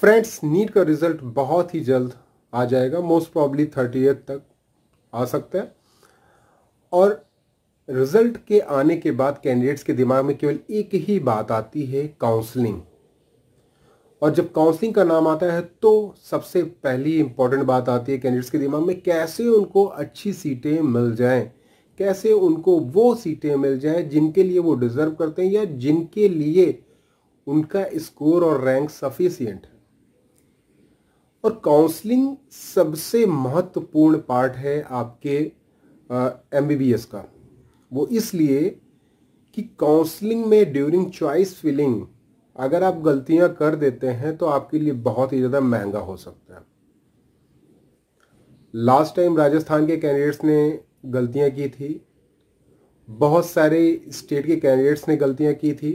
Friends NEET का result बहुत ही जल्द आ जाएगा मोस्ट प्रॉब्ली थर्टी तक आ सकता है और रिजल्ट के आने के बाद कैंडिडेट्स के दिमाग में केवल एक ही बात आती है काउंसलिंग और जब काउंसलिंग का नाम आता है तो सबसे पहली इंपॉर्टेंट बात आती है कैंडिडेट्स के दिमाग में कैसे उनको अच्छी सीटें मिल जाएं कैसे उनको वो सीटें मिल जाएं जिनके लिए वो डिज़र्व करते हैं या जिनके लिए उनका स्कोर और रैंक सफिशियंट है और काउंसलिंग सबसे महत्वपूर्ण पार्ट है आपके एम का वो इसलिए कि काउंसलिंग में ड्यूरिंग चॉइस फिलिंग अगर आप गलतियां कर देते हैं तो आपके लिए बहुत ही ज़्यादा महंगा हो सकता है लास्ट टाइम राजस्थान के कैंडिडेट्स ने गलतियां की थी बहुत सारे स्टेट के कैंडिडेट्स ने गलतियां की थी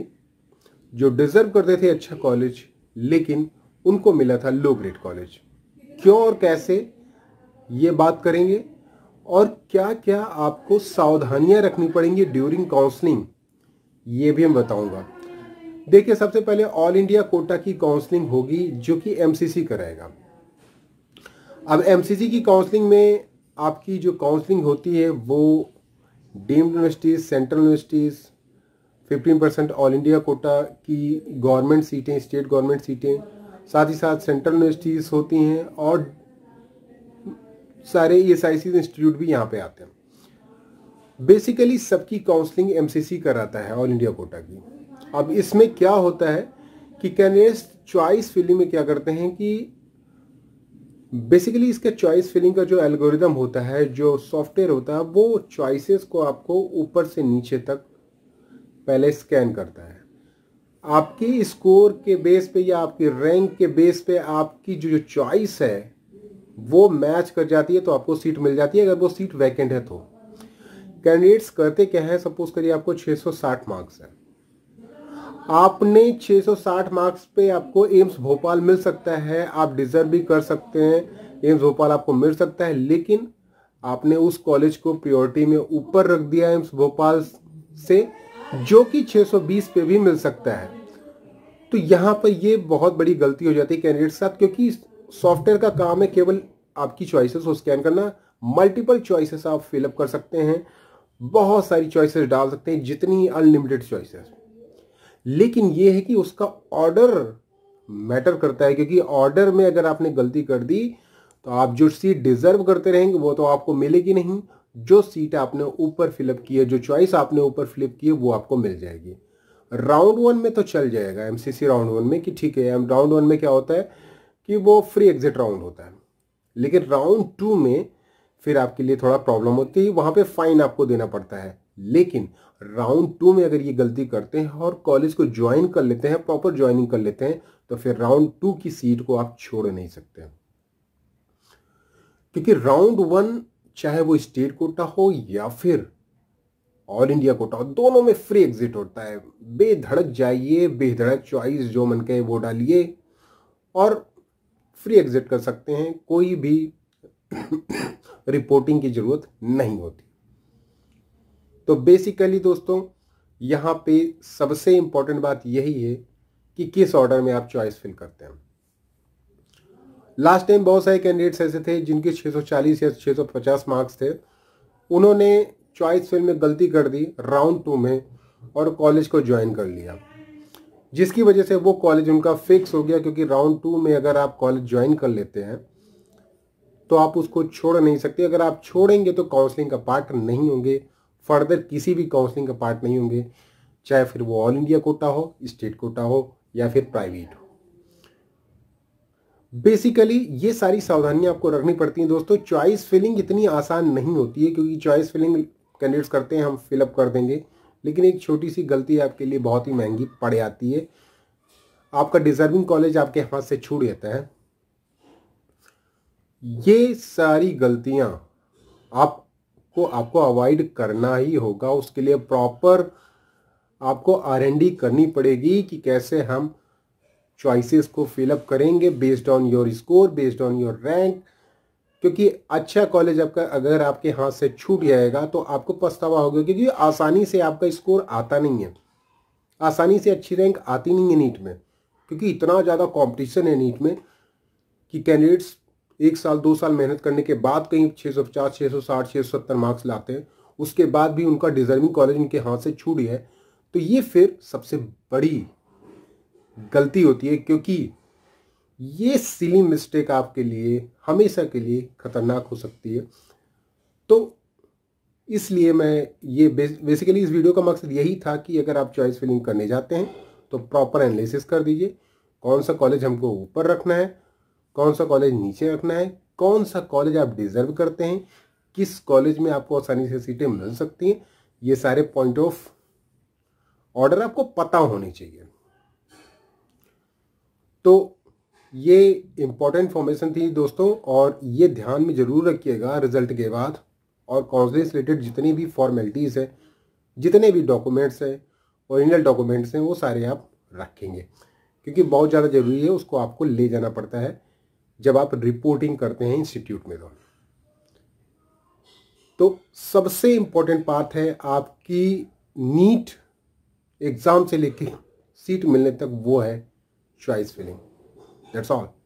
जो डिज़र्व करते थे अच्छा कॉलेज लेकिन उनको मिला था लो ग्रेड कॉलेज क्यों और कैसे ये बात करेंगे और क्या क्या आपको सावधानियां रखनी पड़ेंगी ड्यूरिंग काउंसलिंग ये भी मैं बताऊंगा देखिए सबसे पहले ऑल इंडिया कोटा की काउंसलिंग होगी जो कि एमसीसी कराएगा अब एमसीसी की काउंसलिंग में आपकी जो काउंसलिंग होती है वो deemed universities central universities 15 percent all India quota की गवर्नमेंट सीटें स्टेट गवर्नमेंट सीटें साथ ही साथ सेंट्रल यूनिवर्सिटीज़ होती हैं और सारे E S I C institute भी यहाँ पे आते हैं बेसिकली सबकी काउंसलिंग एम सी सी कराता है ऑल इंडिया कोटा की अब इसमें क्या होता है कि कैंडिडेट्स चॉइस फिलिंग में क्या करते हैं कि बेसिकली इसका चॉइस फिलिंग का जो एल्गोरिदम होता है जो सॉफ्टवेयर होता है वो चॉइसेस को आपको ऊपर से नीचे तक पहले स्कैन करता है आपकी स्कोर के बेस पे या आपकी रैंक के बेस पे आपकी जो जो चॉइस है वो मैच कर जाती है तो आपको सीट मिल जाती है अगर वो सीट वैकेंट है तो कैंडिडेट्स करते क्या है सपोज करिए आपको 660 मार्क्स है आपने 660 मार्क्स पे आपको एम्स भोपाल मिल सकता है आप डिजर्व भी कर सकते हैं एम्स भोपाल आपको मिल सकता है लेकिन आपने उस कॉलेज को प्रियोरिटी में ऊपर रख दिया एम्स भोपाल से जो कि 620 पे भी मिल सकता है तो यहाँ पर ये बहुत बड़ी गलती हो जाती है कैंडिडेट के साथ क्योंकि सॉफ्टवेयर का काम है केवल आपकी चॉइसेस को स्कैन करना मल्टीपल चॉइसेस आप फिलअप कर सकते हैं बहुत सारी चॉइसेस डाल सकते हैं जितनी अनलिमिटेड चॉइसेस लेकिन ये है कि उसका ऑर्डर मैटर करता है क्योंकि ऑर्डर में अगर आपने गलती कर दी तो आप जो सीट डिजर्व करते रहेंगे वो तो आपको मिलेगी नहीं जो सीट आपने ऊपर फिलअप की है जो चॉइस आपने ऊपर फिलअप की है वो आपको मिल जाएगी राउंड वन में तो चल जाएगा एमसीसी राउंड वन में कि ठीक है राउंड वन में क्या होता है कि वो फ्री एग्जिट राउंड होता है लेकिन राउंड टू में फिर आपके लिए थोड़ा प्रॉब्लम होती है वहाँ पे फाइन आपको देना पड़ता है लेकिन राउंड टू में अगर ये गलती करते हैं और कॉलेज को ज्वाइन कर लेते हैं प्रॉपर ज्वाइनिंग कर लेते हैं तो फिर राउंड टू की सीट को आप छोड़ नहीं सकते क्योंकि राउंड वन चाहे वो स्टेट कोटा हो या फिर ऑल इंडिया कोटा हो दोनों में फ्री एग्जिट होता है बेधड़क जाइए बेधड़क चॉइस जो मन कहे वो डालिए और फ्री एग्जिट कर सकते हैं कोई भी रिपोर्टिंग की ज़रूरत नहीं होती तो बेसिकली दोस्तों यहाँ पे सबसे इम्पोर्टेंट बात यही है कि किस ऑर्डर में आप चॉइस फिल करते हैं लास्ट टाइम बहुत सारे कैंडिडेट्स ऐसे थे जिनके 640 या 650 मार्क्स थे उन्होंने चॉइस फिल्म में गलती कर दी राउंड टू में और कॉलेज को ज्वाइन कर लिया जिसकी वजह से वो कॉलेज उनका फिक्स हो गया क्योंकि राउंड टू में अगर आप कॉलेज ज्वाइन कर लेते हैं तो आप उसको छोड़ नहीं सकते अगर आप छोड़ेंगे तो काउंसलिंग का पार्ट नहीं होंगे फर्दर किसी भी काउंसलिंग का पार्ट नहीं होंगे चाहे फिर वो ऑल इंडिया कोटा हो स्टेट कोटा हो या फिर प्राइवेट हो बेसिकली ये सारी सावधानियां आपको रखनी पड़ती हैं दोस्तों चॉइस फिलिंग इतनी आसान नहीं होती है क्योंकि चॉइस फिलिंग कैंडिडेट्स करते हैं हम फिलअप कर देंगे लेकिन एक छोटी सी गलती आपके लिए बहुत ही महंगी पड़ जाती है आपका डिजर्विंग कॉलेज आपके हाथ से छूट जाता है ये सारी गलतियां आपको आपको अवॉइड करना ही होगा उसके लिए प्रॉपर आपको आर करनी पड़ेगी कि कैसे हम चॉइसेस को फिलअप करेंगे based on your score based on your rank क्योंकि अच्छा कॉलेज आपका अगर आपके हाथ से छूट जाएगा तो आपको पछतावा होगा क्योंकि आसानी से आपका स्कोर आता नहीं है आसानी से अच्छी रैंक आती नहीं है नीट में क्योंकि इतना ज़्यादा कॉम्पिटिशन है नीट में कि कैंडिडेट्स एक साल दो साल मेहनत करने के बाद कहीं छः सौ पचास छः सौ साठ छः सौ सत्तर मार्क्स लाते हैं उसके बाद भी उनका डिजर्विंग कॉलेज उनके हाथ से छूट गया है तो ये फिर सबसे बड़ी गलती होती है क्योंकि ये सिली मिस्टेक आपके लिए हमेशा के लिए खतरनाक हो सकती है तो इसलिए मैं ये बेसिकली इस वीडियो का मकसद यही था कि अगर आप चॉइस फिलिंग करने जाते हैं तो प्रॉपर एनालिसिस कर दीजिए कौन सा कॉलेज हमको ऊपर रखना है कौन सा कॉलेज नीचे रखना है कौन सा कॉलेज आप डिज़र्व करते हैं किस कॉलेज में आपको आसानी से सीटें मिल सकती हैं ये सारे पॉइंट ऑफ ऑर्डर आपको पता होने चाहिए तो ये इम्पॉर्टेंट फॉर्मेशन थी दोस्तों और ये ध्यान में ज़रूर रखिएगा रिजल्ट के बाद और काउंसलिंग रिलेटेड जितनी भी फॉर्मेलिटीज़ है जितने भी डॉक्यूमेंट्स हैं ओरिजिनल डॉक्यूमेंट्स हैं वो सारे आप रखेंगे क्योंकि बहुत ज़्यादा ज़रूरी है उसको आपको ले जाना पड़ता है जब आप रिपोर्टिंग करते हैं इंस्टीट्यूट में दोनों तो।, तो सबसे इम्पोर्टेंट बात है आपकी नीट एग्ज़ाम से लेके सीट मिलने तक वो है choice filling. That's all.